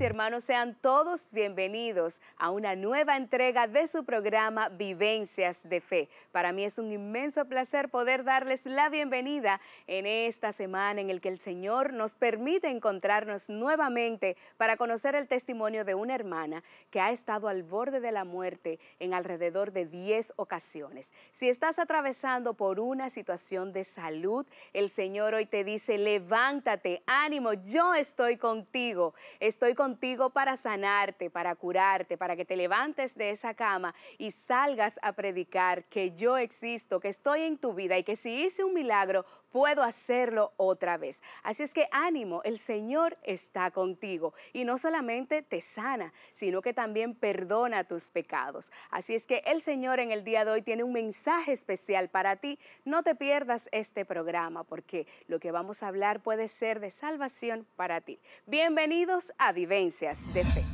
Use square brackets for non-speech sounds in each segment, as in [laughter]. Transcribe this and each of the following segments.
y hermanos, sean todos bienvenidos a una nueva entrega de su programa Vivencias de Fe. Para mí es un inmenso placer poder darles la bienvenida en esta semana en el que el Señor nos permite encontrarnos nuevamente para conocer el testimonio de una hermana que ha estado al borde de la muerte en alrededor de 10 ocasiones. Si estás atravesando por una situación de salud, el Señor hoy te dice, levántate, ánimo, yo estoy contigo. Estoy contigo para sanarte, para curarte, para que te levantes de esa cama y salgas a predicar que yo existo, que estoy en tu vida y que si hice un milagro, puedo hacerlo otra vez. Así es que ánimo, el Señor está contigo y no solamente te sana, sino que también perdona tus pecados. Así es que el Señor en el día de hoy tiene un mensaje especial para ti. No te pierdas este programa porque lo que vamos a hablar puede ser de salvación para ti. Bienvenidos a Vivencias de Fe.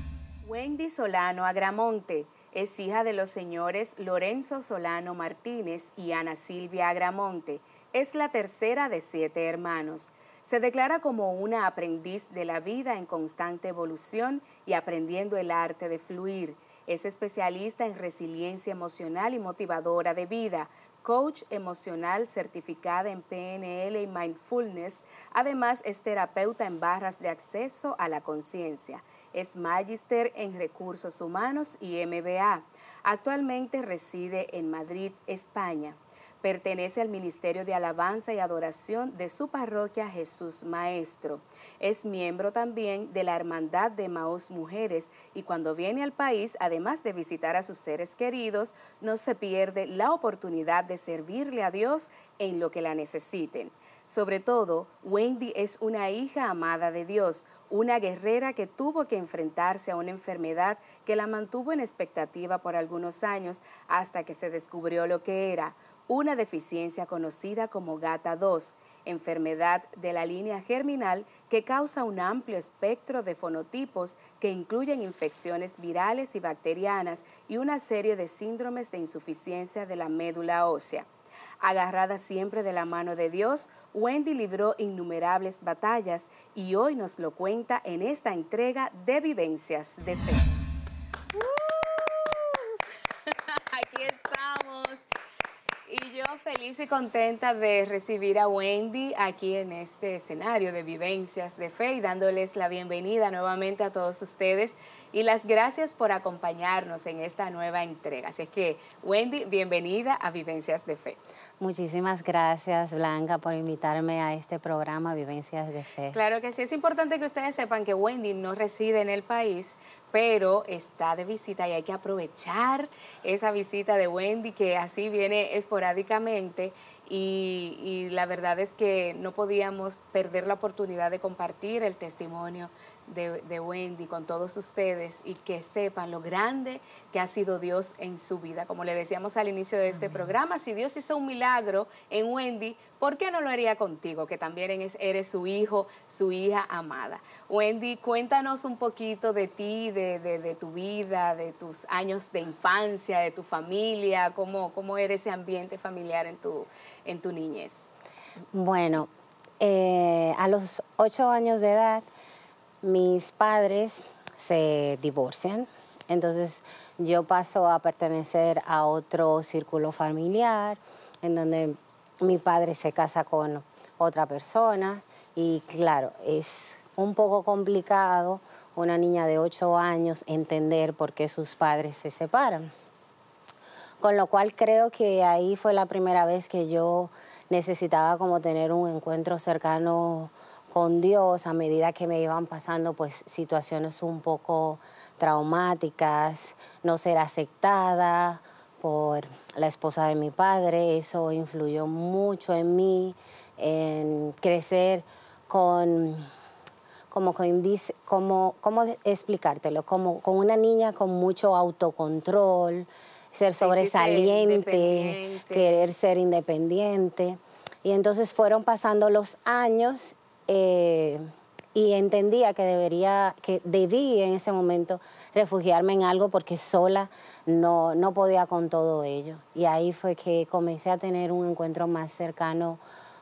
Wendy Solano Agramonte es hija de los señores Lorenzo Solano Martínez y Ana Silvia Agramonte es la tercera de siete hermanos. Se declara como una aprendiz de la vida en constante evolución y aprendiendo el arte de fluir. Es especialista en resiliencia emocional y motivadora de vida, coach emocional certificada en PNL y mindfulness. Además, es terapeuta en barras de acceso a la conciencia. Es magister en recursos humanos y MBA. Actualmente reside en Madrid, España. Pertenece al Ministerio de Alabanza y Adoración de su parroquia Jesús Maestro. Es miembro también de la Hermandad de Maos Mujeres y cuando viene al país, además de visitar a sus seres queridos, no se pierde la oportunidad de servirle a Dios en lo que la necesiten. Sobre todo, Wendy es una hija amada de Dios, una guerrera que tuvo que enfrentarse a una enfermedad que la mantuvo en expectativa por algunos años hasta que se descubrió lo que era, una deficiencia conocida como GATA2, enfermedad de la línea germinal que causa un amplio espectro de fonotipos que incluyen infecciones virales y bacterianas y una serie de síndromes de insuficiencia de la médula ósea. Agarrada siempre de la mano de Dios, Wendy libró innumerables batallas y hoy nos lo cuenta en esta entrega de Vivencias de Fe. feliz y contenta de recibir a Wendy aquí en este escenario de vivencias de fe y dándoles la bienvenida nuevamente a todos ustedes y las gracias por acompañarnos en esta nueva entrega. Así es que, Wendy, bienvenida a Vivencias de Fe. Muchísimas gracias, Blanca, por invitarme a este programa Vivencias de Fe. Claro que sí, es importante que ustedes sepan que Wendy no reside en el país, pero está de visita y hay que aprovechar esa visita de Wendy que así viene esporádicamente y, y, la verdad es que no podíamos perder la oportunidad de compartir el testimonio de, Wendy con todos ustedes y que sepan lo grande que ha sido Dios en su vida. Como le decíamos al inicio de este programa, si Dios hizo un milagro en Wendy, ¿por qué no lo haría contigo, que también eres, su hijo, su hija amada? Wendy, cuéntanos un poquito de ti, de, tu vida, de tus años de infancia, de tu familia, cómo, cómo era ese ambiente familiar en tu, en tu niñez. Bueno, eh, a los ocho años de edad mis padres se divorcian, entonces yo paso a pertenecer a otro círculo familiar, en donde mi padre se casa con otra persona y claro, es un poco complicado una niña de 8 años entender por qué sus padres se separan. Con lo cual creo que ahí fue la primera vez que yo necesitaba como tener un encuentro cercano con Dios a medida que me iban pasando pues situaciones un poco traumáticas, no ser aceptada por la esposa de mi padre, eso influyó mucho en mí, en crecer con, como, como, ¿cómo explicártelo? Como con una niña con mucho autocontrol, ser sobresaliente, querer ser independiente. Y entonces fueron pasando los años eh, y entendía que debería, que debía en ese momento refugiarme en algo porque sola no, podía con todo ello. Y ahí fue que comencé a tener un encuentro más cercano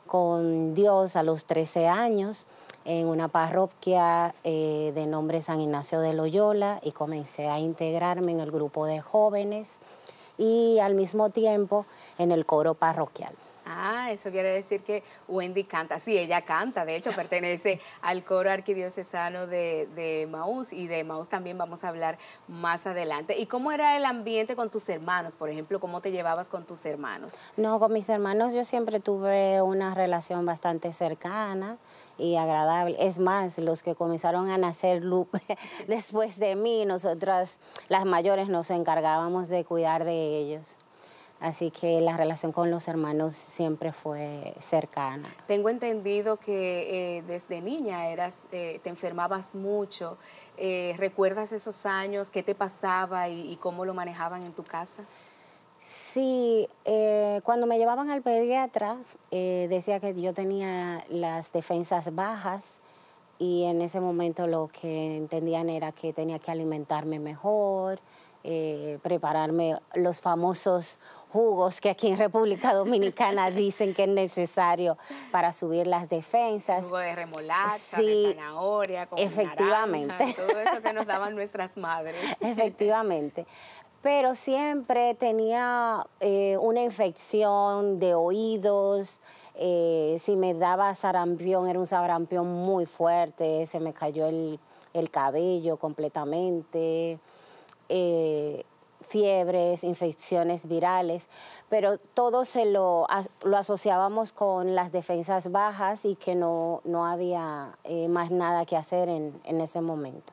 con Dios a los 13 años en una parroquia eh, de nombre San Ignacio de Loyola y comencé a integrarme en el grupo de jóvenes y al mismo tiempo en el coro parroquial. Ah, eso quiere decir que Wendy canta. Sí, ella canta, de hecho, pertenece [laughs] al coro arquidiocesano de, de Maús y de Maús también vamos a hablar más adelante. ¿Y cómo era el ambiente con tus hermanos, por ejemplo? ¿Cómo te llevabas con tus hermanos? No, con mis hermanos yo siempre tuve una relación bastante cercana y agradable. Es más, los que comenzaron a nacer [laughs] después de mí, nosotras las mayores nos encargábamos de cuidar de ellos. Así que la relación con los hermanos siempre fue cercana. Tengo entendido que eh, desde niña eras, eh, te enfermabas mucho. Eh, ¿Recuerdas esos años? ¿Qué te pasaba y, cómo lo manejaban en tu casa? Sí, cuando me llevaban al pediatra decía que yo tenía las defensas bajas y en ese momento lo que entendían era que tenía que alimentarme mejor, eh, prepararme los famosos jugos que aquí en República [laughs] Dominicana dicen que es necesario para subir las defensas. Jugo de remolacha, de zanahoria, con efectivamente. todo eso que nos daban nuestras madres. [laughs] Efectivamente. Pero siempre tenía eh, una infección de oídos, eh, si me daba sarampión, era un sarampión muy fuerte, se me cayó el cabello completamente. Eh, fiebres, infecciones virales, pero todo se lo, lo, asociábamos con las defensas bajas y que no, había eh, más nada que hacer en, ese momento.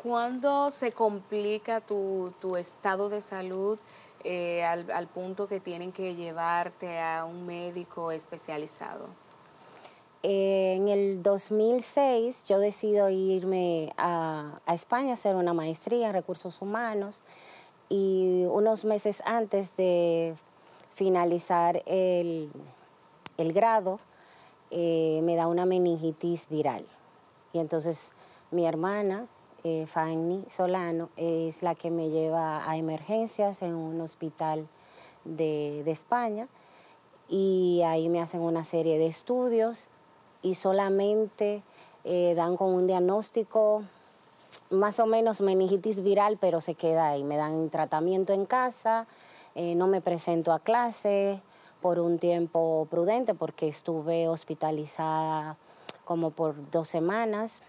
¿Cuándo se complica tu, estado de salud eh, al, al punto que tienen que llevarte a un médico especializado? en el 2006 yo decido irme a, España a hacer una maestría en recursos humanos y unos meses antes de finalizar el, grado eh, me da una meningitis viral. Y entonces mi hermana, eh, Fanny Solano, es la que me lleva a emergencias en un hospital de, de España y ahí me hacen una serie de estudios y solamente eh, dan con un diagnóstico más o menos meningitis viral, pero se queda ahí. Me dan tratamiento en casa, eh, no me presento a clase por un tiempo prudente porque estuve hospitalizada como por dos semanas.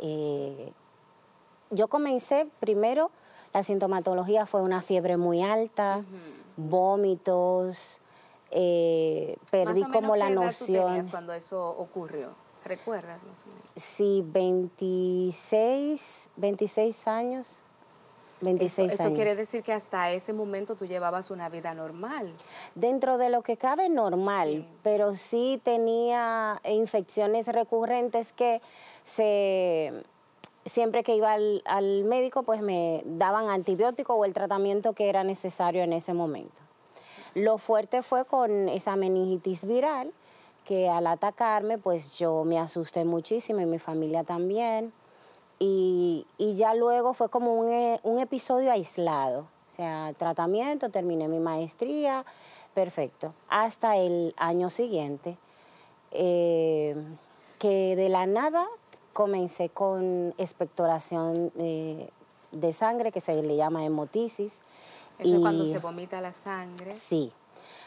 Eh, yo comencé primero, la sintomatología fue una fiebre muy alta, vómitos, eh, perdí como la noción. cuando eso ocurrió? ¿Recuerdas más o menos? Sí, 26, 26 años. 26 eso, quiere decir que hasta ese momento tú llevabas una vida normal. Dentro de lo que cabe normal, pero sí tenía infecciones recurrentes que se siempre que iba al, al médico pues me daban antibiótico o el tratamiento que era necesario en ese momento. Lo fuerte fue con esa meningitis viral, que al atacarme, pues yo me asusté muchísimo y mi familia también. Y, ya luego fue como eh, un, episodio aislado. O sea, tratamiento, terminé mi maestría, perfecto. Hasta el año siguiente, eh, que de la nada comencé con expectoración eh, de sangre, que se le llama hemotisis, es cuando se vomita la sangre. Sí.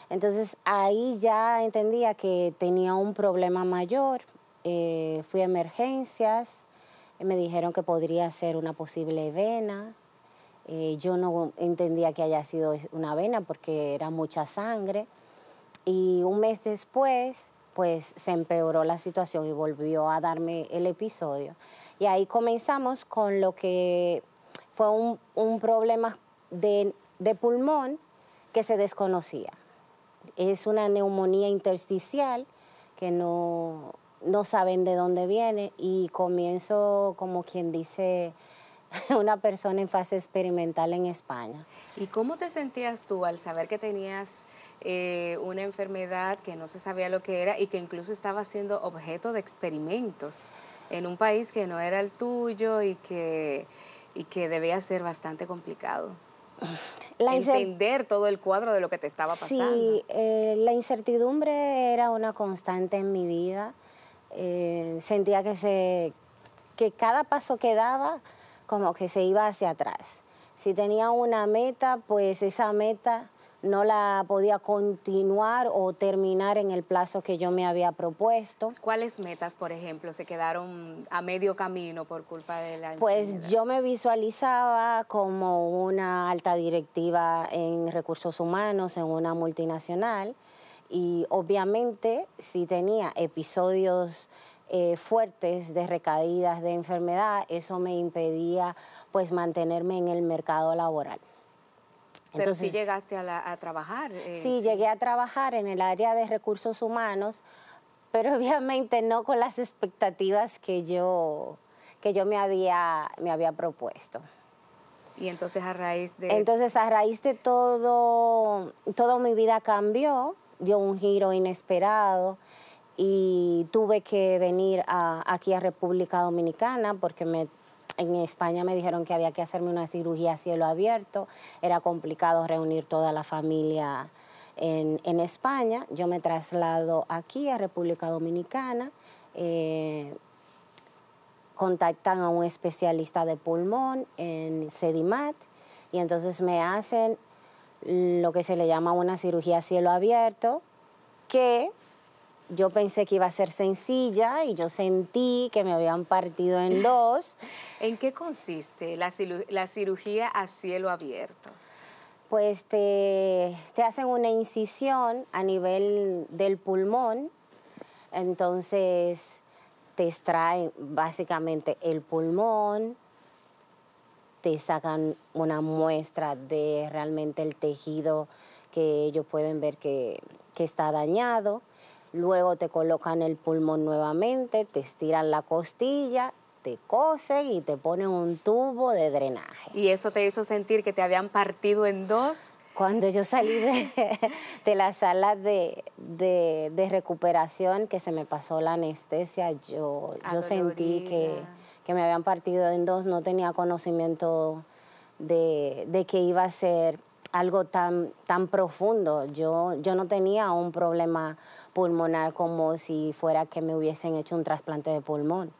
Entonces ahí ya entendía que tenía un problema mayor. Eh, fui a emergencias, me dijeron que podría ser una posible vena. Eh, yo no entendía que haya sido una vena porque era mucha sangre. Y un mes después, pues se empeoró la situación y volvió a darme el episodio. Y ahí comenzamos con lo que fue un problema de de pulmón que se desconocía. Es una neumonía intersticial que no, saben de dónde viene y comienzo, como quien dice, [laughs] una persona en fase experimental en España. ¿Y cómo te sentías tú al saber que tenías eh, una enfermedad que no se sabía lo que era y que incluso estaba siendo objeto de experimentos en un país que no era el tuyo y que, y que debía ser bastante complicado? La entender todo el cuadro de lo que te estaba pasando. Sí, eh, la incertidumbre era una constante en mi vida. Eh, sentía que, se, que cada paso que daba como que se iba hacia atrás. Si tenía una meta, pues esa meta no la podía continuar o terminar en el plazo que yo me había propuesto. ¿Cuáles metas, por ejemplo, se quedaron a medio camino por culpa de la... Pues yo me visualizaba como una alta directiva en recursos humanos en una multinacional y obviamente si tenía episodios eh, fuertes de recaídas de enfermedad, eso me impedía pues mantenerme en el mercado laboral. Entonces, Pero sí llegaste a, trabajar. Eh, sí, llegué a trabajar en el área de recursos humanos, pero [laughs] obviamente no con las expectativas que yo, que yo me, había, me había propuesto. Y entonces a raíz de... Entonces a raíz de todo, toda mi vida cambió, dio un giro inesperado y tuve que venir aquí a República Dominicana porque me en España me dijeron que había que hacerme una cirugía a cielo abierto, era complicado reunir toda la familia en, España, yo me traslado aquí a República Dominicana, eh, contactan a un especialista de pulmón en Sedimat y entonces me hacen lo que se le llama una cirugía a cielo abierto, que yo pensé que iba a ser sencilla y yo sentí que me habían partido en dos. [laughs] ¿En qué consiste la, cirugía a cielo abierto? Pues te, hacen una incisión a nivel del pulmón, entonces te extraen básicamente el pulmón, te sacan una muestra de realmente el tejido que ellos pueden ver que está dañado Luego te colocan el pulmón nuevamente, te estiran la costilla, te cosen y te ponen un tubo de drenaje. ¿Y eso te hizo sentir que te habían partido en dos? Cuando yo salí de, [laughs] la sala de, recuperación, que se me pasó la anestesia, yo, ah, yo sentí que, que me habían partido en dos, no tenía conocimiento de, de que iba a ser algo tan, tan profundo. Yo, yo no tenía un problema pulmonar como si fuera que me hubiesen hecho un trasplante de pulmón.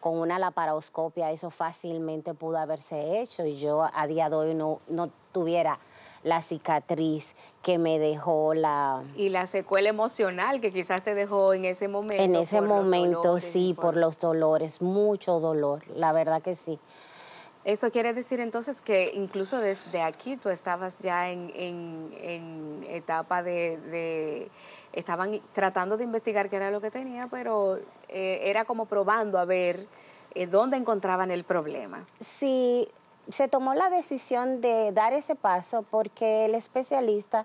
Con una laparoscopia eso fácilmente pudo haberse hecho y yo a día de hoy no, no tuviera la cicatriz que me dejó la... Y la secuela emocional que quizás te dejó en ese momento. En ese momento, sí, por los dolores, mucho dolor, la verdad que sí. Eso quiere decir entonces que incluso desde aquí tú estabas ya en, etapa de, estaban tratando de investigar qué era lo que tenía, pero eh, era como probando a ver eh, dónde encontraban el problema. Sí, se tomó la decisión de dar ese paso porque el especialista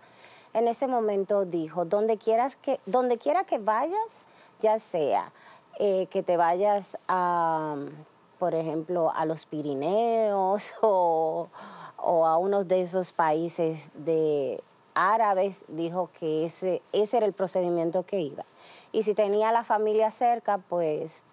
en ese momento dijo, donde, quieras que, donde quiera que vayas, ya sea eh, que te vayas a por ejemplo, a los Pirineos [laughs] o, a uno de esos países de árabes, dijo que ese, ese era el procedimiento que iba. Y si tenía la familia cerca, pues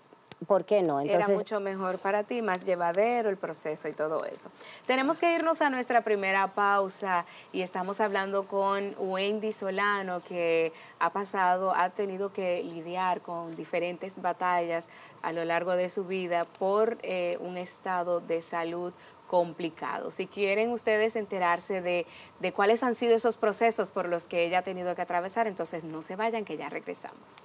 ¿Por qué no? Entonces... Era mucho mejor para ti, más llevadero el proceso y todo eso. Tenemos que irnos a nuestra primera pausa y estamos hablando con Wendy Solano que ha pasado, ha tenido que lidiar con diferentes batallas a lo largo de su vida por eh, un estado de salud complicado. Si quieren ustedes enterarse de cuáles han sido esos procesos por los que ella ha tenido que atravesar, entonces no se vayan que ya regresamos.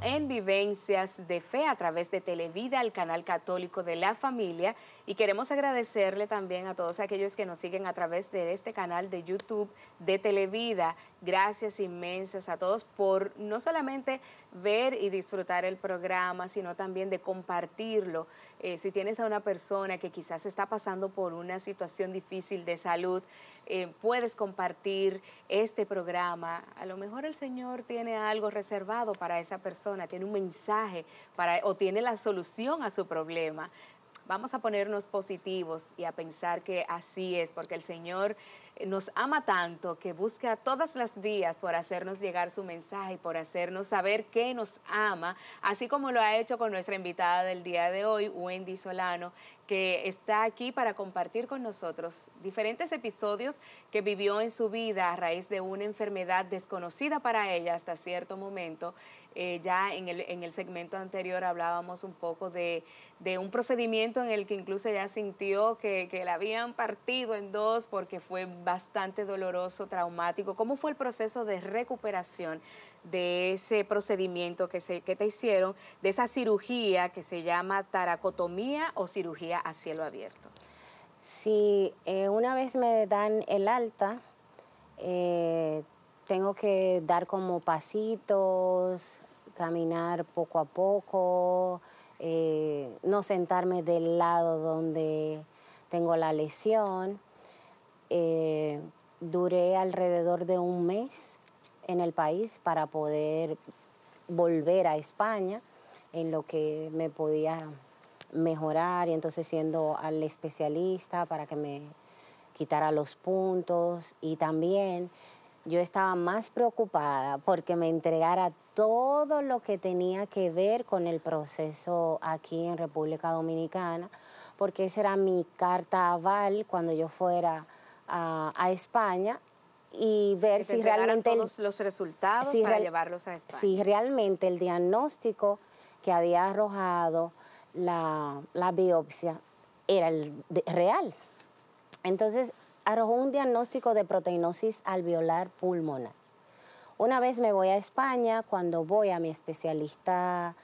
en vivencias de fe a través de Televida, el canal católico de la familia. Y queremos agradecerle también a todos aquellos que nos siguen a través de este canal de YouTube de Televida. Gracias inmensas a todos por no solamente ver y disfrutar el programa, sino también de compartirlo. Eh, si tienes a una persona que quizás está pasando por una situación difícil de salud, eh, puedes compartir este programa. A lo mejor el Señor tiene algo reservado para esa persona, tiene un mensaje para, o tiene la solución a su problema. Vamos a ponernos positivos y a pensar que así es, porque el Señor nos ama tanto que busca todas las vías por hacernos llegar su mensaje y por hacernos saber que nos ama, así como lo ha hecho con nuestra invitada del día de hoy, Wendy Solano, que está aquí para compartir con nosotros diferentes episodios que vivió en su vida a raíz de una enfermedad desconocida para ella hasta cierto momento. Eh, ya en el, segmento anterior hablábamos un poco de, un procedimiento en el que incluso ya sintió que, que la habían partido en dos porque fue bastante doloroso, traumático. ¿Cómo fue el proceso de recuperación de ese procedimiento que, se, te hicieron, de esa cirugía que se llama taracotomía o cirugía a cielo abierto? Sí, eh, una vez me dan el alta, eh, tengo que dar como pasitos, caminar poco a poco, eh, no sentarme del lado donde tengo la lesión. Eh, duré alrededor de un mes en el país para poder volver a España en lo que me podía mejorar y entonces siendo al especialista para que me quitara los puntos y también yo estaba más preocupada porque me entregara todo lo que tenía que ver con el proceso aquí en República Dominicana, porque esa era mi carta aval cuando yo fuera a, España y ver si realmente el, los resultados si llevarlos a España. Si realmente el diagnóstico que había arrojado la, biopsia era el real. Entonces arrojó un diagnóstico de proteinosis alveolar pulmonar. Una vez me voy a España, cuando voy a mi especialista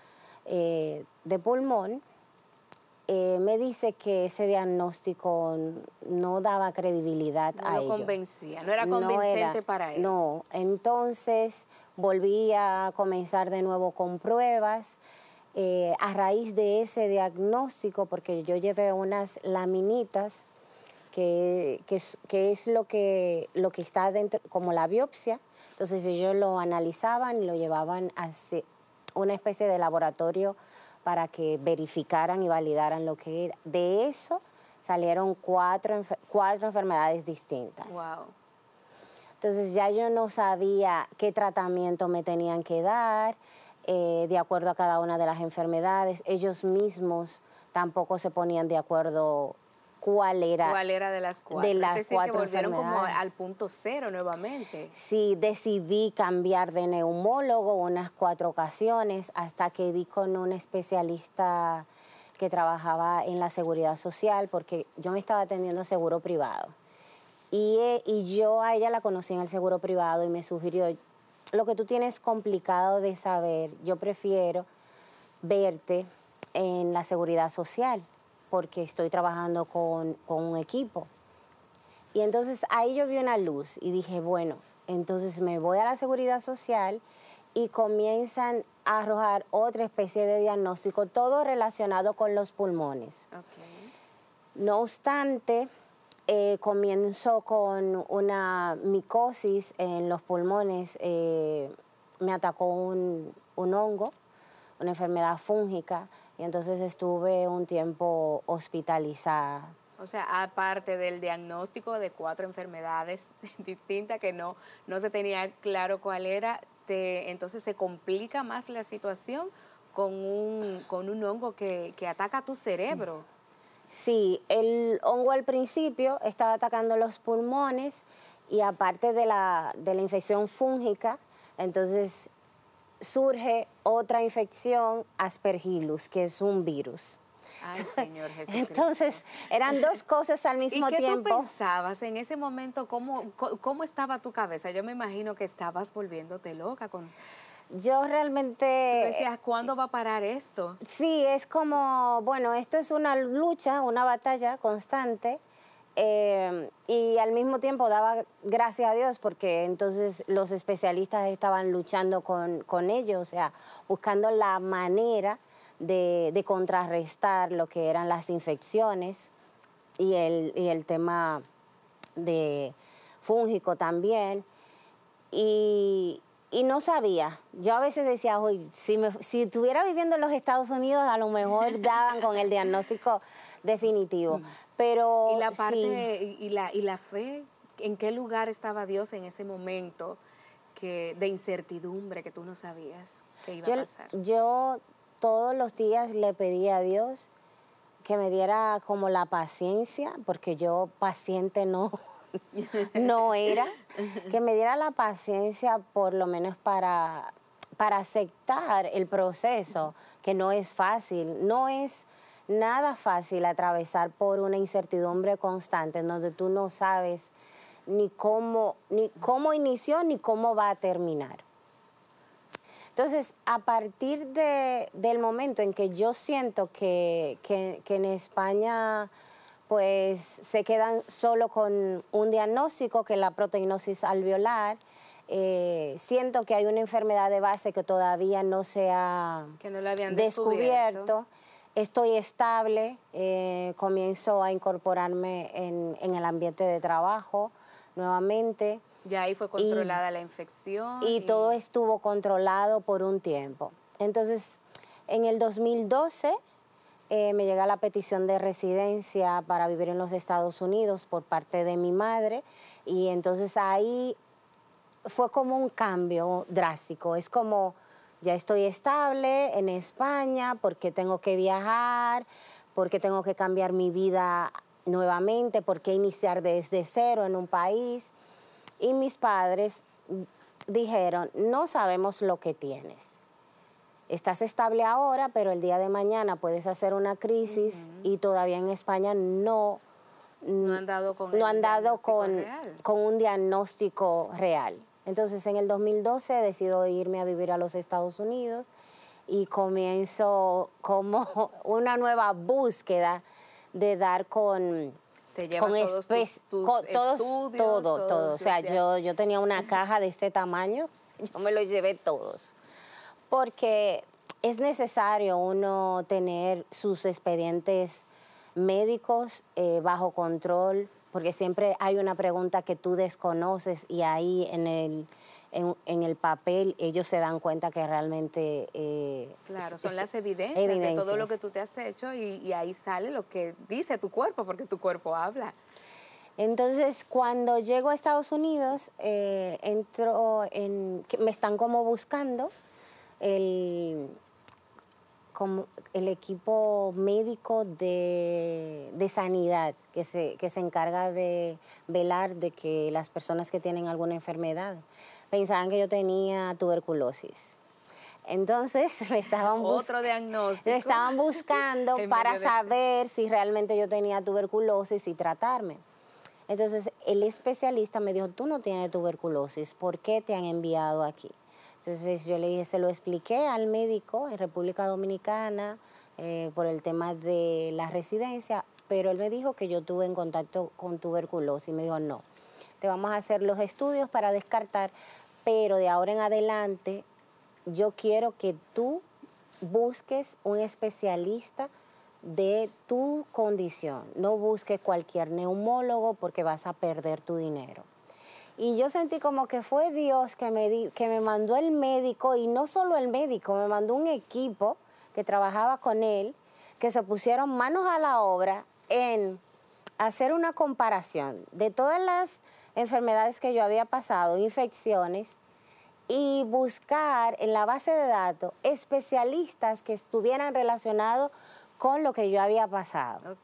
eh, de pulmón, eh, me dice que ese diagnóstico no daba credibilidad a ello. No convencía, no era convincente para él. No, entonces volví a comenzar de nuevo con pruebas. Eh, a raíz de ese diagnóstico, porque yo llevé unas laminitas, que, que, es lo que, lo que está dentro, como la biopsia, entonces ellos lo analizaban y lo llevaban a una especie de laboratorio para que verificaran y validaran lo que era. De eso salieron cuatro, enfermedades distintas. Wow. Entonces ya yo no sabía qué tratamiento me tenían que dar, eh, de acuerdo a cada una de las enfermedades. Ellos mismos tampoco se ponían de acuerdo cuál era. ¿Cuál era de las cuatro? De las cuatro volvieron como al punto cero nuevamente. Sí, decidí cambiar de neumólogo unas cuatro ocasiones hasta que di con un especialista que trabajaba en la seguridad social porque yo me estaba atendiendo seguro privado. Y, eh, y yo a ella la conocí en el seguro privado y me sugirió, lo que tú tienes complicado de saber, yo prefiero verte en la seguridad social porque estoy trabajando con, un equipo. Y entonces ahí yo vi una luz y dije, bueno, entonces me voy a la seguridad social y comienzan a arrojar otra especie de diagnóstico, todo relacionado con los pulmones. No obstante, eh, comienzo con una micosis en los pulmones, eh, me atacó un hongo, una enfermedad fúngica y entonces estuve un tiempo hospitalizada. O sea, aparte del diagnóstico de cuatro enfermedades [laughs] distintas que no, no se tenía claro cuál era, te, entonces se complica más la situación con un, con un hongo que, que ataca tu cerebro. Sí. el hongo al principio estaba atacando los pulmones y aparte de la, de la infección fúngica, entonces surge otra infección, aspergilus que es un virus. Entonces, eran dos cosas al [laughs] mismo tiempo. ¿Qué pensabas en ese momento? Cómo, estaba tu cabeza? Yo me imagino que estabas volviéndote loca con... Yo realmente... decías, ¿cuándo va a parar esto? Sí, es como, bueno, esto es una lucha, una batalla constante eh, y al mismo tiempo daba gracias a Dios porque entonces los especialistas estaban luchando con, con ellos, o sea, buscando la manera de, contrarrestar lo que eran las infecciones y el, el tema de fúngico también. Y, no sabía. Yo a veces decía, uy, si, si estuviera viviendo en los Estados Unidos, a lo mejor daban con el diagnóstico definitivo. Mm. Pero, y la la, y la fe, ¿en qué lugar estaba Dios en ese momento que, de incertidumbre que tú no sabías que iba yo, a pasar? Yo todos los días le pedía a Dios que me diera como la paciencia, porque yo paciente no, [laughs] no era, que me diera la paciencia por lo menos para, para aceptar el proceso, que no es fácil, no es nada fácil atravesar por una incertidumbre constante en donde tú no sabes ni cómo, ni cómo inició ni cómo va a terminar. Entonces, a partir de, del momento en que yo siento que, en España pues se quedan solo con un diagnóstico que es la proteinosis alveolar, violar, eh, siento que hay una enfermedad de base que todavía no se ha no habían descubierto estoy estable, eh, comienzo a incorporarme en, el ambiente de trabajo nuevamente. Ya ahí fue controlada la infección. Y, todo estuvo controlado por un tiempo. Entonces, en el 2012 eh, me llega la petición de residencia para vivir en los Estados Unidos por parte de mi madre y entonces ahí fue como un cambio drástico. Es como ya estoy estable en España, porque tengo que viajar? porque tengo que cambiar mi vida nuevamente? porque iniciar desde cero en un país? Y mis padres dijeron, no sabemos lo que tienes. Estás estable ahora, pero el día de mañana puedes hacer una crisis y todavía en España no, han dado con un diagnóstico real. Entonces en el 2012 decido irme a vivir a los Estados Unidos y comienzo como [laughs] una nueva búsqueda de dar con... con todos, todo, todo, O sea, yo, yo tenía una caja de este tamaño, yo me lo llevé todos. Porque es necesario uno tener sus expedientes médicos eh, bajo control, porque siempre hay una pregunta que tú desconoces y ahí en el, en, el papel ellos se dan cuenta que realmente... Eh, claro, son las evidencias, de todo lo que tú te has hecho y, ahí sale lo que dice tu cuerpo, porque tu cuerpo habla. Entonces, cuando llego a Estados Unidos, eh, entro en... me están como buscando el como el equipo médico de, sanidad que se, que se, encarga de velar de que las personas que tienen alguna enfermedad pensaban que yo tenía tuberculosis. Entonces [laughs] me estaban, Otro diagnóstico. estaban buscando [laughs] para saber si realmente yo tenía tuberculosis y tratarme. Entonces el especialista me dijo, tú no tienes tuberculosis, ¿por qué te han enviado aquí? Entonces yo le dije, se lo expliqué al médico en República Dominicana eh, por el tema de la residencia, pero él me dijo que yo tuve en contacto con tuberculosis y me dijo, no, te vamos a hacer los estudios para descartar, pero de ahora en adelante yo quiero que tú busques un especialista de tu condición, no busques cualquier neumólogo porque vas a perder tu dinero. Y yo sentí como que fue Dios que me, que me mandó el médico, y no solo el médico, me mandó un equipo que trabajaba con él, que se pusieron manos a la obra en hacer una comparación de todas las enfermedades que yo había pasado, infecciones, y buscar en la base de datos especialistas que estuvieran relacionados con lo que yo había pasado.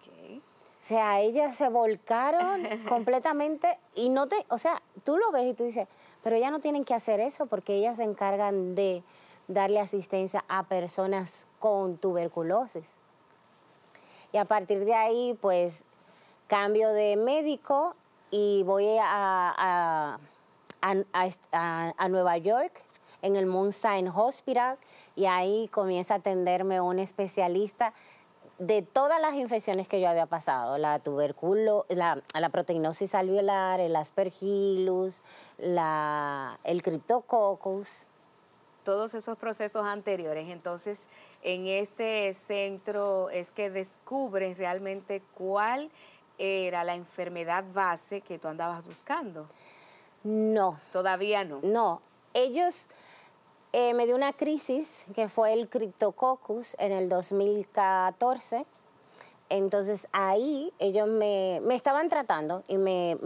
O sea, ellas se volcaron [laughs] completamente y no te, o sea, tú lo ves y tú dices, pero ellas no tienen que hacer eso porque ellas se encargan de darle asistencia a personas con tuberculosis. Y a partir de ahí, pues, cambio de médico y voy a, a, Nueva York en el Mount Hospital y ahí comienza a atenderme un especialista de todas las infecciones que yo había pasado, la tuberculosis la, la proteinosis alveolar, el aspergillus, el criptococcus, todos esos procesos anteriores. Entonces, en este centro es que descubres realmente cuál era la enfermedad base que tú andabas buscando. No. Todavía no. No. Ellos eh, me dio una crisis que fue el Cryptococcus en el 2014. Entonces ahí ellos me, estaban tratando y me,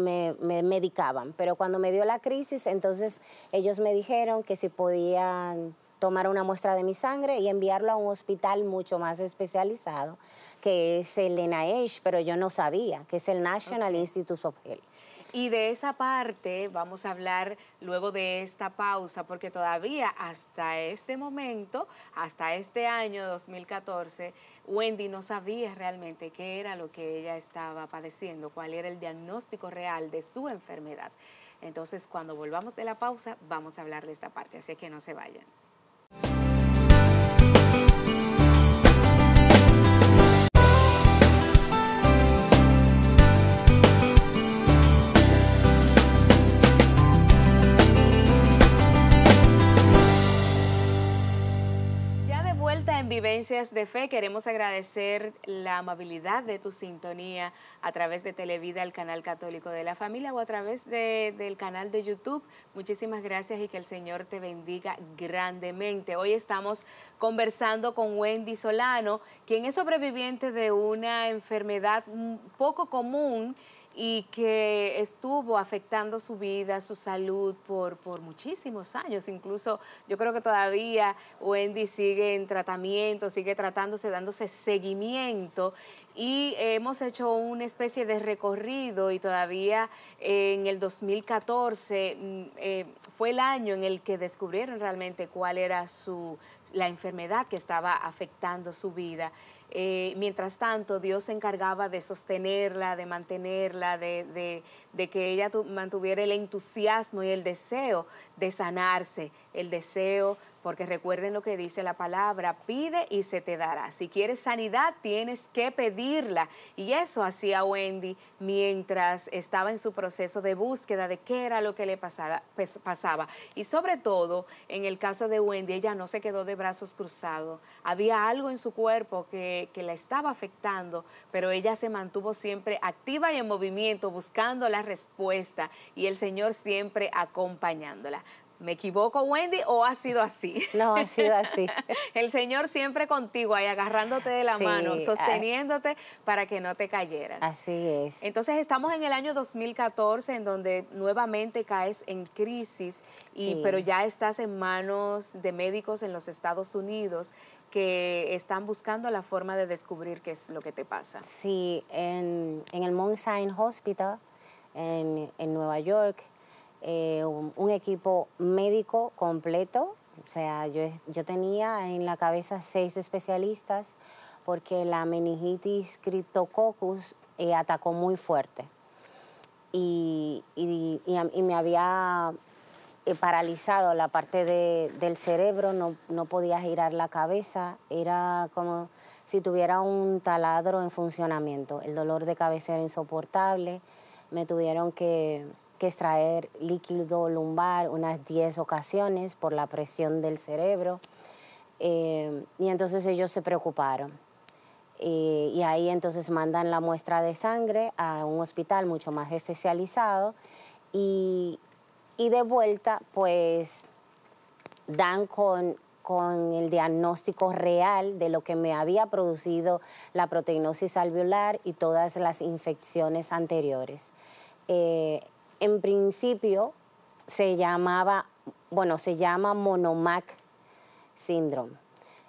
medicaban, pero cuando me dio la crisis, entonces ellos me dijeron que si podían tomar una muestra de mi sangre y enviarlo a un hospital mucho más especializado, que es el NIH, pero yo no sabía, que es el National Institute of Health. Y de esa parte vamos a hablar luego de esta pausa, porque todavía hasta este momento, hasta este año 2014, Wendy no sabía realmente qué era lo que ella estaba padeciendo, cuál era el diagnóstico real de su enfermedad. Entonces, cuando volvamos de la pausa, vamos a hablar de esta parte, así que no se vayan. en Vivencias de Fe, queremos agradecer la amabilidad de tu sintonía a través de Televida, el canal católico de la familia, o a través del canal de YouTube. Muchísimas gracias y que el Señor te bendiga grandemente. Hoy estamos conversando con Wendy Solano, quien es sobreviviente de una enfermedad mm, poco común y que estuvo afectando su vida, su salud por, muchísimos años. Incluso yo creo que todavía Wendy sigue en tratamiento, sigue tratándose, dándose seguimiento y hemos hecho una especie de recorrido y todavía en el 2014 mm, eh, fue el año en el que descubrieron realmente cuál era su, la enfermedad que estaba afectando su vida. Eh, mientras tanto, Dios se encargaba de sostenerla, de mantenerla, de, que ella mantuviera el entusiasmo y el deseo de sanarse, el deseo porque recuerden lo que dice la palabra, pide y se te dará. Si quieres sanidad, tienes que pedirla. Y eso hacía Wendy mientras estaba en su proceso de búsqueda de qué era lo que le pasaba. Pues, pasaba. Y sobre todo, en el caso de Wendy, ella no se quedó de brazos cruzados. Había algo en su cuerpo que, que la estaba afectando, pero ella se mantuvo siempre activa y en movimiento, buscando la respuesta y el Señor siempre acompañándola. ¿Me equivoco, Wendy, o ha sido así? No, ha sido así. [laughs] el Señor siempre contigo, ahí agarrándote de la mano, sosteniéndote para que no te cayeras. Así es. Entonces estamos en el año 2014, en donde nuevamente caes en crisis, y, pero ya estás en manos de médicos en los Estados Unidos que están buscando la forma de descubrir qué es lo que te pasa. Sí, en, el Mount Sinai Hospital, en, en Nueva York, eh, un, equipo médico completo. O sea, yo, yo tenía en la cabeza seis especialistas porque la meningitis criptococcus eh, atacó muy fuerte y, me había eh, paralizado la parte del cerebro, no, no podía girar la cabeza, era como si tuviera un taladro en funcionamiento, el dolor de cabeza era insoportable, me tuvieron que que extraer líquido lumbar unas 10 ocasiones por la presión del cerebro. Eh, y entonces ellos se preocuparon. Eh, y ahí entonces mandan la muestra de sangre a un hospital mucho más especializado y, de vuelta pues dan con, con el diagnóstico real de lo que me había producido la proteinosis alveolar y todas las infecciones anteriores. Eh, en principio se llamaba, bueno, se llama Monomac Syndrome.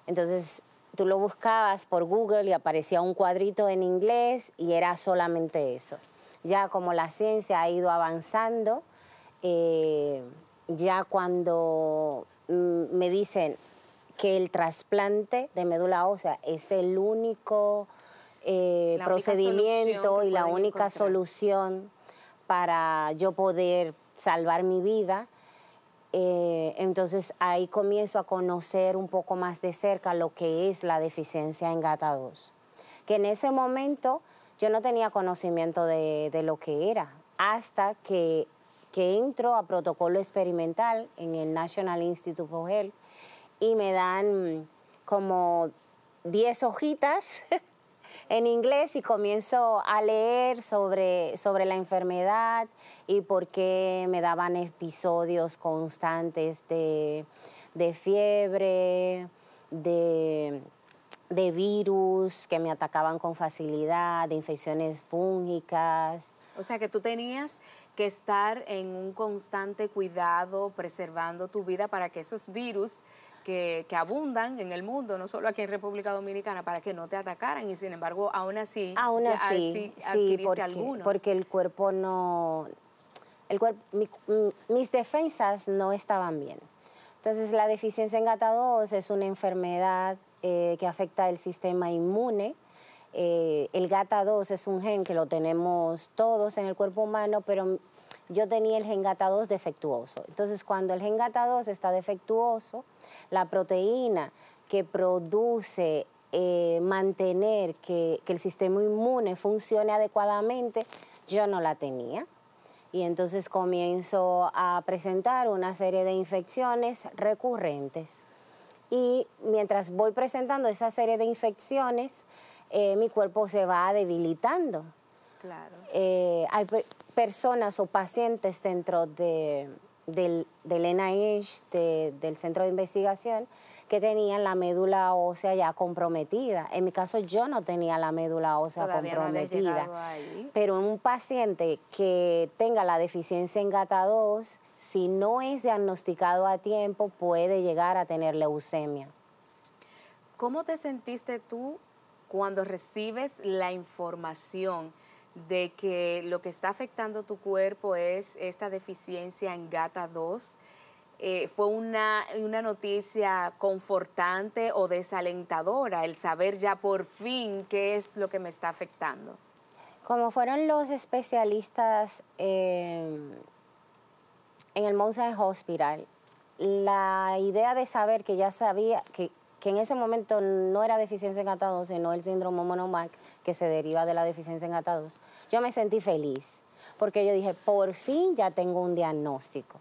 Entonces tú lo buscabas por Google y aparecía un cuadrito en inglés y era solamente eso. Ya como la ciencia ha ido avanzando, eh, ya cuando mm, me dicen que el trasplante de médula ósea es el único eh, procedimiento y la única solución para yo poder salvar mi vida. Eh, entonces ahí comienzo a conocer un poco más de cerca lo que es la deficiencia en gata 2, que en ese momento yo no tenía conocimiento de, lo que era, hasta que, que, entro a protocolo experimental en el National Institute of Health y me dan como 10 hojitas [laughs] en inglés y comienzo a leer sobre, sobre la enfermedad y por qué me daban episodios constantes de, fiebre, de de virus que me atacaban con facilidad, de infecciones fúngicas. O sea que tú tenías que estar en un constante cuidado, preservando tu vida para que esos virus que, abundan en el mundo, no solo aquí en República Dominicana, para que no te atacaran y sin embargo aún así, aún así, sí, porque, porque el cuerpo no, el cuerpo, mm, mis defensas no estaban bien. Entonces la deficiencia en GATA2 es una enfermedad eh, que afecta el sistema inmune. Eh, el GATA2 es un gen que lo tenemos todos en el cuerpo humano, pero yo tenía el gengata 2 defectuoso. Entonces, cuando el gengata 2 está defectuoso, la proteína que produce eh, mantener que, el sistema inmune funcione adecuadamente, yo no la tenía y entonces comienzo a presentar una serie de infecciones recurrentes. Y mientras voy presentando esa serie de infecciones, eh, mi cuerpo se va debilitando. Claro. Eh, hay personas o pacientes dentro de, del, del, NIH, del Centro de Investigación, que tenían la médula ósea ya comprometida. En mi caso yo no tenía la médula ósea comprometida. Pero un paciente que tenga la deficiencia en GATA2, si no es diagnosticado a tiempo, puede llegar a tener leucemia. ¿Cómo te sentiste tú cuando recibes la información de que lo que está afectando tu cuerpo es esta deficiencia en gata 2. Eh, fue una, noticia confortante o desalentadora el saber ya por fin qué es lo que me está afectando? Como fueron los especialistas eh, en el Monza Hospital, la idea de saber que ya sabía, que que en ese momento no era deficiencia en gata sino el síndrome monomac que se deriva de la deficiencia en gata 2 yo me sentí feliz, porque yo dije, por fin ya tengo un diagnóstico.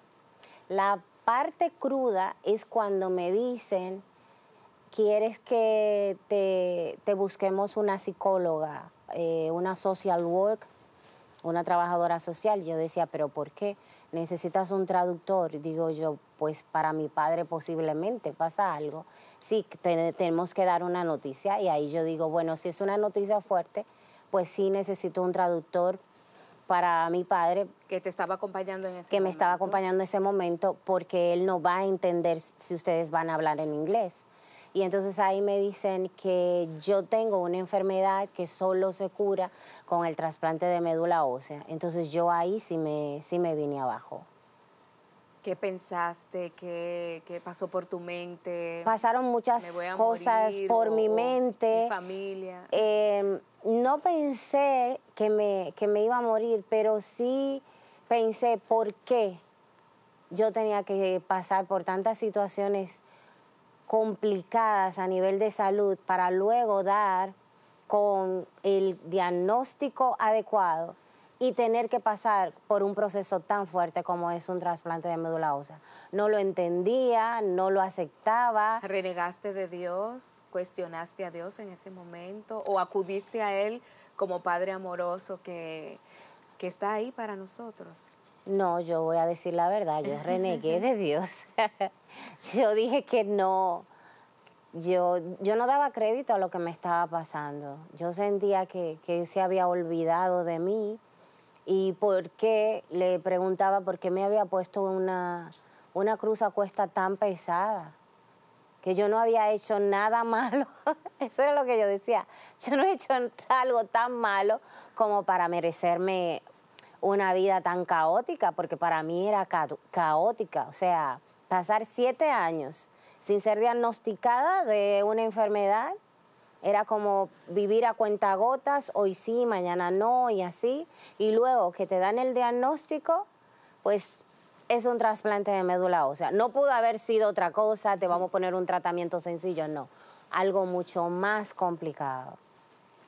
La parte cruda es cuando me dicen, ¿quieres que te, busquemos una psicóloga, eh, una social work, una trabajadora social? Yo decía, ¿pero por qué? necesitas un traductor. Digo yo, pues para mi padre posiblemente pasa algo. Sí, tenemos que dar una noticia y ahí yo digo, bueno, si es una noticia fuerte, pues sí necesito un traductor para mi padre. Que te estaba acompañando en ese Que me estaba acompañando en ese momento porque él no va a entender si ustedes van a hablar en inglés. Y entonces ahí me dicen que yo tengo una enfermedad que solo se cura con el trasplante de médula ósea. Entonces yo ahí sí me, sí me vine abajo. ¿Qué pensaste? ¿Qué, pasó por tu mente? Pasaron muchas cosas por mi mente. Mi familia. Em, no pensé que me, que me iba a morir, pero sí pensé por qué yo tenía que pasar por tantas situaciones complicadas a nivel de salud para luego dar con el diagnóstico adecuado y tener que pasar por un proceso tan fuerte como es un trasplante de médula ósea. No lo entendía, no lo aceptaba. ¿Renegaste de Dios? ¿Cuestionaste a Dios en ese momento? ¿O acudiste a Él como Padre amoroso que, que está ahí para nosotros? No, yo voy a decir la verdad, yo renegué [laughs] de Dios. [laughs] yo dije que no, yo, yo no daba crédito a lo que me estaba pasando. Yo sentía que, que se había olvidado de mí y por qué, le preguntaba por qué me había puesto una, una cruz a cuesta tan pesada, que yo no había hecho nada malo. [laughs] Eso era lo que yo decía, yo no he hecho algo tan malo como para merecerme una vida tan caótica, porque para mí era caótica, o sea, pasar siete años sin ser diagnosticada de una enfermedad era como vivir a cuentagotas, hoy sí, mañana no y así, y luego que te dan el diagnóstico, pues es un trasplante de médula ósea. No pudo haber sido otra cosa, te vamos a poner un tratamiento sencillo, no, algo mucho más complicado.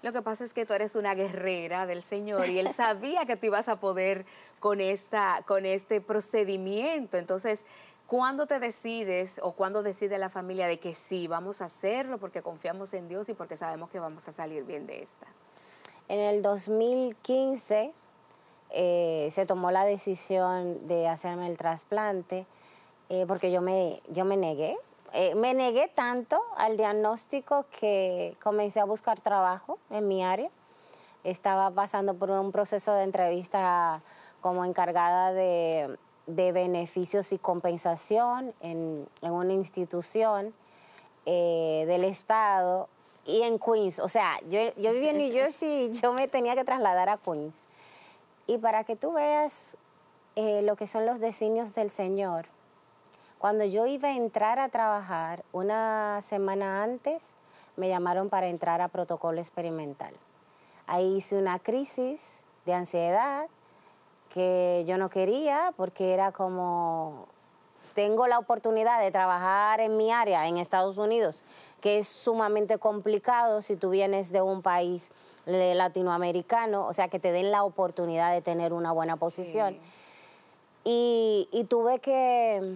Lo que pasa es que tú eres una guerrera del Señor y Él sabía que tú ibas a poder con, esta, con este procedimiento. Entonces, ¿cuándo te decides o cuándo decide la familia de que sí, vamos a hacerlo porque confiamos en Dios y porque sabemos que vamos a salir bien de esta? En el 2015 eh, se tomó la decisión de hacerme el trasplante eh, porque yo me, yo me negué eh, me negué tanto al diagnóstico que comencé a buscar trabajo en mi área. Estaba pasando por un proceso de entrevista como encargada de, beneficios y compensación en, una institución eh, del Estado y en Queens. O sea, yo, vivía en New Jersey y yo me tenía que trasladar a Queens. Y para que tú veas eh, lo que son los designios del Señor, cuando yo iba a entrar a trabajar, una semana antes, me llamaron para entrar a protocolo experimental. Ahí hice una crisis de ansiedad que yo no quería porque era como, tengo la oportunidad de trabajar en mi área, en Estados Unidos, que es sumamente complicado si tú vienes de un país eh, latinoamericano, o sea, que te den la oportunidad de tener una buena posición. y tuve que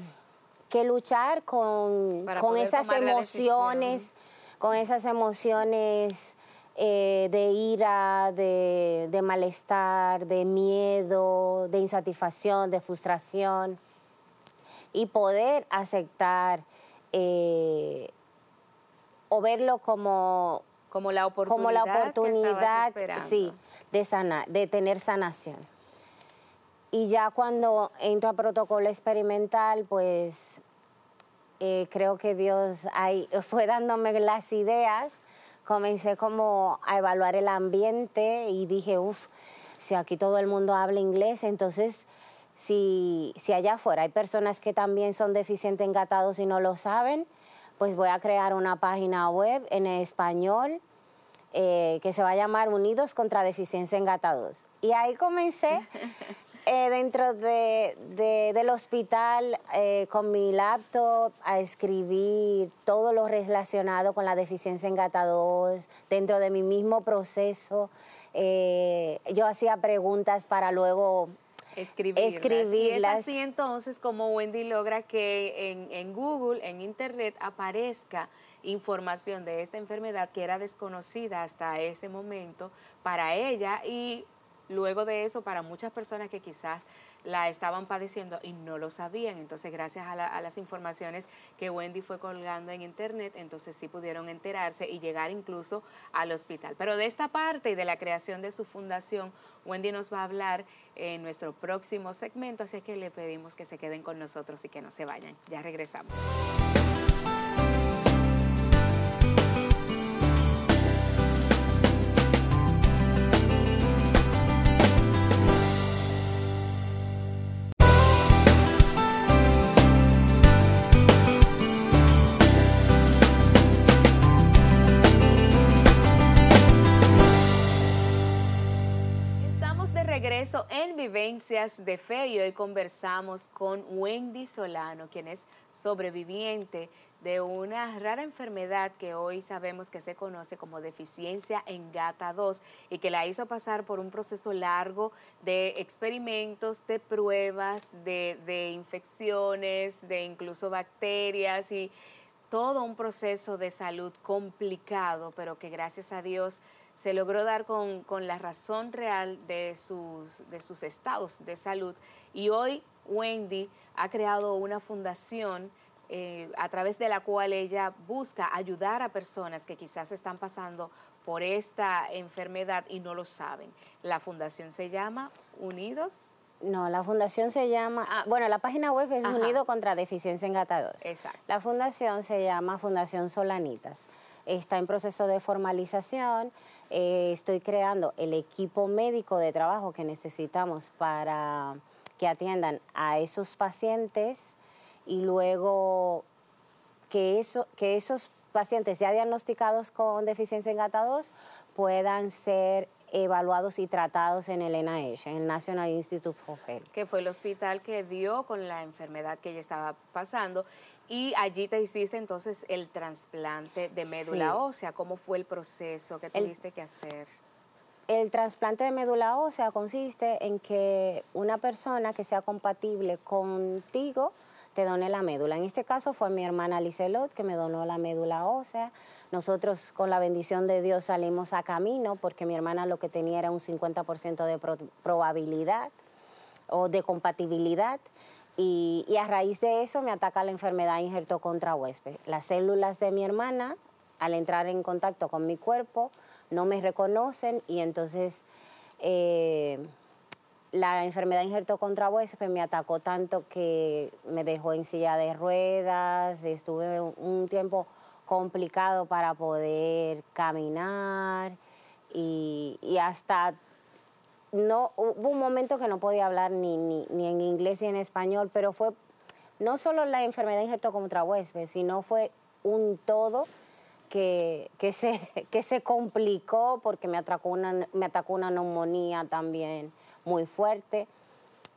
que luchar con, esas emociones, con esas emociones eh, de ira, de, malestar, de miedo, de insatisfacción, de frustración, y poder aceptar eh, o verlo como como la oportunidad, de sanar, de tener sanación. Y ya cuando entro a protocolo experimental, pues eh, creo que Dios ahí [laughs] fue dándome las ideas. Comencé como a evaluar el ambiente y dije, uff, si aquí todo el mundo habla inglés, entonces si, si allá afuera hay personas que también son deficientes en y no lo saben, pues voy a crear una página web en español eh, que se va a llamar Unidos contra Deficiencia en Y ahí comencé [laughs] Eh, dentro de, del hospital eh, con mi laptop a escribir todo lo relacionado con la deficiencia en gata 2, dentro de mi mismo proceso. Eh, yo hacía preguntas para luego escribir Y es así entonces como Wendy logra que en, en Google, en Internet, aparezca información de esta enfermedad que era desconocida hasta ese momento para ella y luego de eso, para muchas personas que quizás la estaban padeciendo y no lo sabían, entonces gracias a, las informaciones que Wendy fue colgando en internet, entonces sí pudieron enterarse y llegar incluso al hospital. Pero de esta parte y de la creación de su fundación, Wendy nos va a hablar en nuestro próximo segmento, así que le pedimos que se queden con nosotros y que no se vayan. Ya regresamos. Vivencias de Fe y hoy conversamos con Wendy Solano, quien es sobreviviente de una rara enfermedad que hoy sabemos que se conoce como deficiencia en gata 2 y que la hizo pasar por un proceso largo de experimentos, de pruebas, de, de infecciones, de incluso bacterias y todo un proceso de salud complicado, pero que gracias a Dios se logró dar con, la razón real de sus, de sus estados de salud y hoy Wendy ha creado una fundación eh, a través de la cual ella busca ayudar a personas que quizás están pasando por esta enfermedad y no lo saben. La fundación se llama Unidos. No, la fundación se llama, ah. bueno, la página web es Unido contra Deficiencia en Gata 2. Exacto. La fundación se llama Fundación Solanitas está en proceso de formalización. Eh, estoy creando el equipo médico de trabajo que necesitamos para que atiendan a esos pacientes y luego que, eso, que esos pacientes ya diagnosticados con deficiencia en GATA2 puedan ser evaluados y tratados en el NIH, en el National Institute of Health. Que fue el hospital que dio con la enfermedad que ella estaba pasando y allí te hiciste entonces el trasplante de médula ósea. ¿Cómo fue el proceso que tuviste que hacer? El trasplante de médula ósea consiste en que una persona que sea compatible contigo te done la médula. En este caso fue mi hermana Liselot que me donó la médula ósea. Nosotros con la bendición de Dios salimos a camino porque mi hermana lo que tenía era un 50% de probabilidad o de compatibilidad. Y, a raíz de eso me ataca la enfermedad injerto contra huésped. Las células de mi hermana, al entrar en contacto con mi cuerpo, no me reconocen y entonces eh, la enfermedad injerto contra huésped me atacó tanto que me dejó en silla de ruedas, estuve un tiempo complicado para poder caminar y hasta no, hubo un momento que no podía hablar ni, ni, en inglés ni en español, pero fue no solo la enfermedad injerto contra huésped, sino fue un todo que, [laughs] se, complicó porque me, una, me atacó una neumonía también muy fuerte.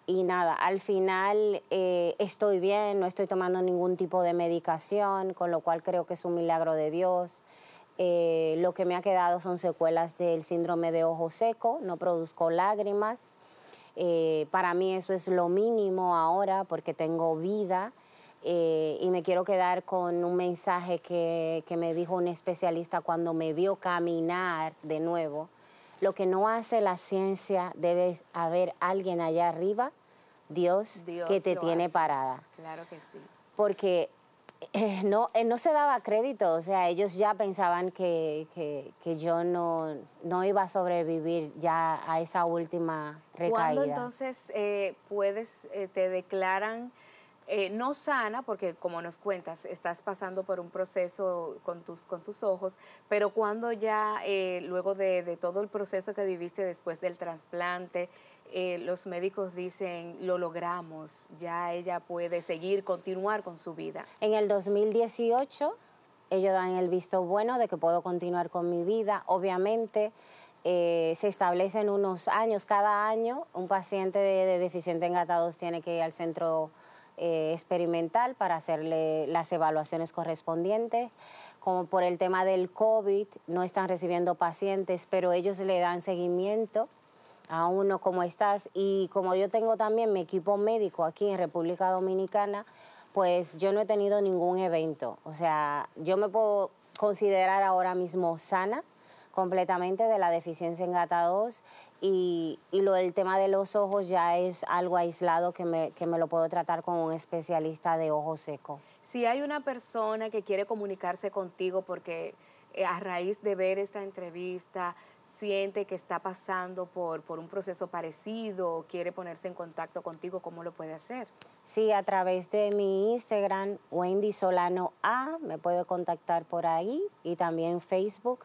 Y nada, al final eh, estoy bien, no estoy tomando ningún tipo de medicación, con lo cual creo que es un milagro de Dios. Eh, lo que me ha quedado son secuelas del síndrome de ojo seco, no produzco lágrimas. Eh, para mí eso es lo mínimo ahora porque tengo vida eh, y me quiero quedar con un mensaje que, me dijo un especialista cuando me vio caminar de nuevo. Lo que no hace la ciencia debe haber alguien allá arriba Dios, que te tiene parada. Claro que sí. Porque eh, no, eh, no se daba crédito, o sea, ellos ya pensaban que, que, yo no, no, iba a sobrevivir ya a esa última recaída. ¿Cuándo entonces eh, puedes, te declaran eh, no sana, porque como nos cuentas, estás pasando por un proceso con tus, con tus ojos, pero cuando ya, eh, luego de, todo el proceso que viviste después del trasplante, eh, los médicos dicen, lo logramos, ya ella puede seguir, continuar con su vida. En el 2018, ellos dan el visto bueno de que puedo continuar con mi vida, obviamente. se establecen unos años. Cada año un paciente de, deficiente en gatados tiene que ir al centro eh, experimental para hacerle las evaluaciones correspondientes. Como por el tema del COVID, no están recibiendo pacientes, pero ellos le dan seguimiento a uno como estás. Y como yo tengo también mi equipo médico aquí en República Dominicana, pues yo no he tenido ningún evento. O sea, yo me puedo considerar ahora mismo sana completamente de la deficiencia en GATA2 y, y, lo del tema de los ojos ya es algo aislado que me, lo puedo tratar con un especialista de ojo seco. Si hay una persona que quiere comunicarse contigo porque eh, a raíz de ver esta entrevista siente que está pasando por, por un proceso parecido quiere ponerse en contacto contigo, ¿cómo lo puede hacer? Sí, a través de mi Instagram, Wendy Solano A, me puede contactar por ahí y también Facebook,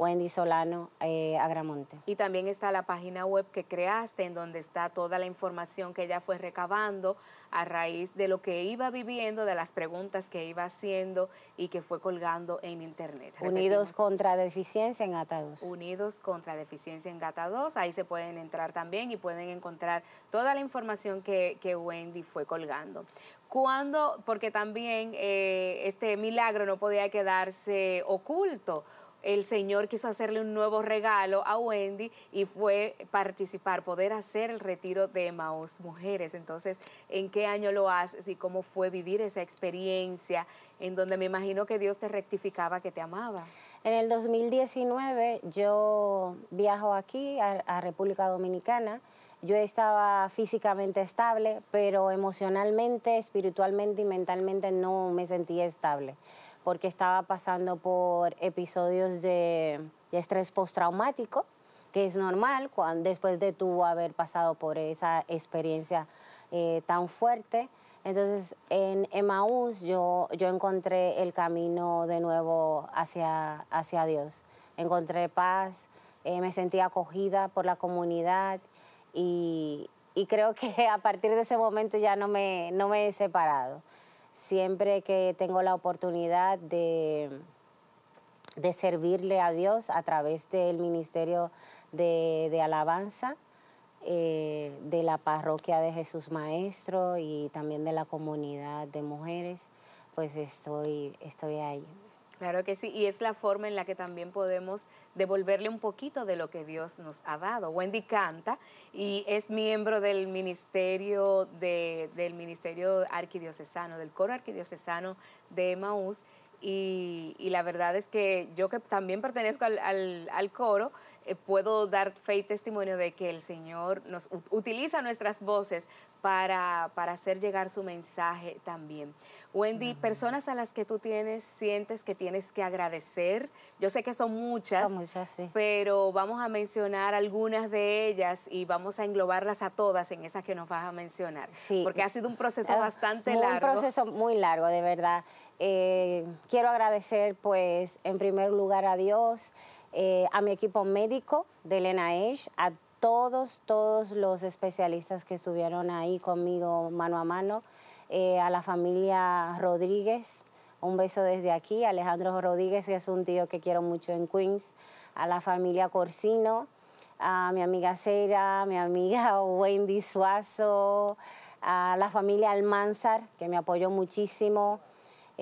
Wendy Solano eh, Agramonte. Y también está la página web que creaste en donde está toda la información que ella fue recabando a raíz de lo que iba viviendo, de las preguntas que iba haciendo y que fue colgando en internet. Unidos contra deficiencia en Gata 2. Unidos contra deficiencia en Gata 2. Ahí se pueden entrar también y pueden encontrar toda la información que, Wendy fue colgando. ¿Cuándo? Porque también eh, este milagro no podía quedarse oculto el Señor quiso hacerle un nuevo regalo a Wendy y fue participar, poder hacer el retiro de maus Mujeres. Entonces, ¿en qué año lo haces y cómo fue vivir esa experiencia en donde me imagino que Dios te rectificaba que te amaba? En el 2019 yo viajo aquí a República Dominicana. Yo estaba físicamente estable, pero emocionalmente, espiritualmente y mentalmente no me sentía estable porque estaba pasando por episodios de, estrés postraumático, que es normal cuando, después de tú haber pasado por esa experiencia eh, tan fuerte. Entonces, en Emmaus yo, yo encontré el camino de nuevo hacia, hacia Dios. Encontré paz, eh, me sentí acogida por la comunidad y, y creo que [laughs] a partir de ese momento ya no me, no me he separado siempre que tengo la oportunidad de, servirle a Dios a través del ministerio de, alabanza, eh, de la parroquia de Jesús Maestro y también de la comunidad de mujeres, pues estoy, estoy ahí. Claro que sí, y es la forma en la que también podemos devolverle un poquito de lo que Dios nos ha dado. Wendy canta y es miembro del ministerio del ministerio arquidiocesano, del coro arquidiocesano de Emaús. Y, la verdad es que yo que también pertenezco al coro, eh, puedo dar fe y testimonio de que el Señor nos utiliza nuestras voces para, hacer llegar su mensaje también. Wendy, personas a las que tú tienes, sientes que tienes que agradecer. Yo sé que son muchas, muchas pero vamos a mencionar algunas de ellas y vamos a englobarlas a todas en esas que nos vas a mencionar. Sí. Porque ha sido un proceso ah, bastante largo. Un proceso muy largo, de verdad. Eh, quiero agradecer, pues, en primer lugar a Dios. Eh, a mi equipo médico de Elena Age, a todos, todos los especialistas que estuvieron ahí conmigo mano a mano, eh, a la familia Rodríguez, un beso desde aquí, Alejandro Rodríguez, que es un tío que quiero mucho en Queens, a la familia Corsino, a mi amiga Cera, mi amiga [laughs] Wendy Suazo, a la familia Almanzar, que me apoyó muchísimo,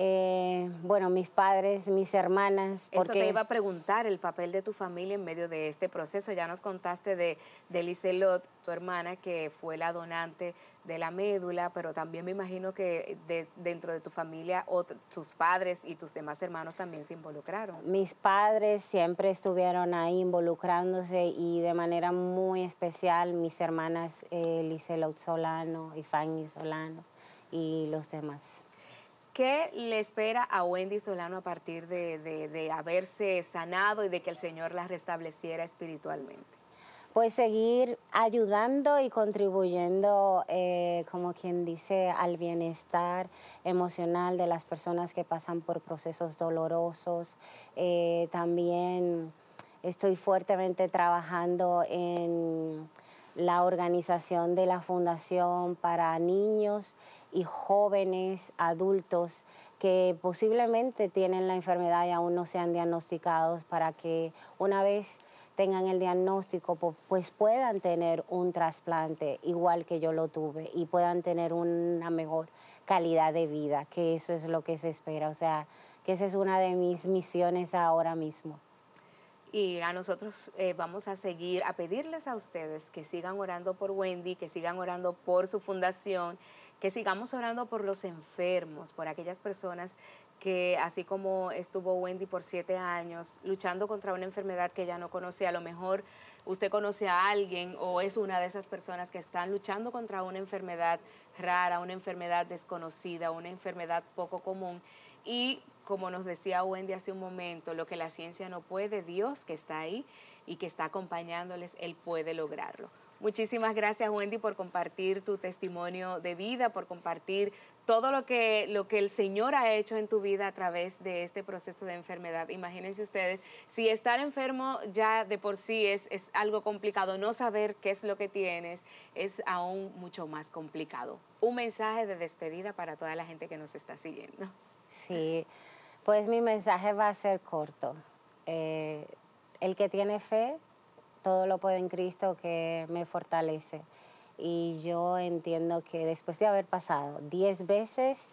eh, bueno, mis padres, mis hermanas. Porque... Eso te iba a preguntar, el papel de tu familia en medio de este proceso. Ya nos contaste de, de Liselot, tu hermana, que fue la donante de la médula, pero también me imagino que dentro de tu familia, o tus padres y tus demás hermanos también se involucraron. Mis padres siempre estuvieron ahí involucrándose y de manera muy especial mis hermanas eh, Liselot Solano y Fanny Solano y los demás. ¿Qué le espera a Wendy Solano a partir de, haberse sanado y de que el Señor la restableciera espiritualmente? Pues seguir ayudando y contribuyendo, eh, como quien dice, al bienestar emocional de las personas que pasan por procesos dolorosos. Eh, también estoy fuertemente trabajando en la organización de la Fundación para Niños y jóvenes, adultos que posiblemente tienen la enfermedad y aún no sean diagnosticados para que una vez tengan el diagnóstico pues puedan tener un trasplante igual que yo lo tuve y puedan tener una mejor calidad de vida, que eso es lo que se espera, o sea, que esa es una de mis misiones ahora mismo. Y a nosotros eh, vamos a seguir a pedirles a ustedes que sigan orando por Wendy, que sigan orando por su fundación, que sigamos orando por los enfermos, por aquellas personas que, así como estuvo Wendy por siete años, luchando contra una enfermedad que ella no conoce, a lo mejor usted conoce a alguien o es una de esas personas que están luchando contra una enfermedad rara, una enfermedad desconocida, una enfermedad poco común. Y como nos decía Wendy hace un momento, lo que la ciencia no puede, Dios que está ahí y que está acompañándoles, Él puede lograrlo. Muchísimas gracias Wendy por compartir tu testimonio de vida, por compartir todo lo que, lo que el Señor ha hecho en tu vida a través de este proceso de enfermedad. Imagínense ustedes, si estar enfermo ya de por sí es, es algo complicado, no saber qué es lo que tienes es aún mucho más complicado. Un mensaje de despedida para toda la gente que nos está siguiendo. Sí, pues mi mensaje va a ser corto. Eh, el que tiene fe todo lo puede en Cristo que me fortalece. Y yo entiendo que después de haber pasado 10 veces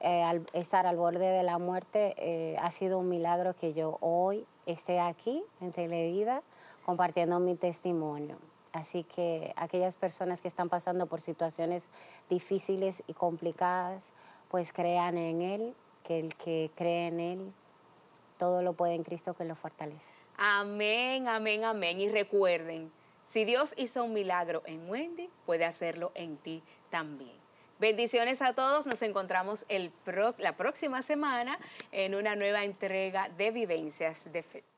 eh, al estar al borde de la muerte, eh, ha sido un milagro que yo hoy esté aquí en Televida compartiendo mi testimonio. Así que aquellas personas que están pasando por situaciones difíciles y complicadas, pues crean en Él, que el que cree en Él, todo lo puede en Cristo que lo fortalece. Amén, amén, amén. Y recuerden, si Dios hizo un milagro en Wendy, puede hacerlo en ti también. Bendiciones a todos, nos encontramos el la próxima semana en una nueva entrega de Vivencias de Fe.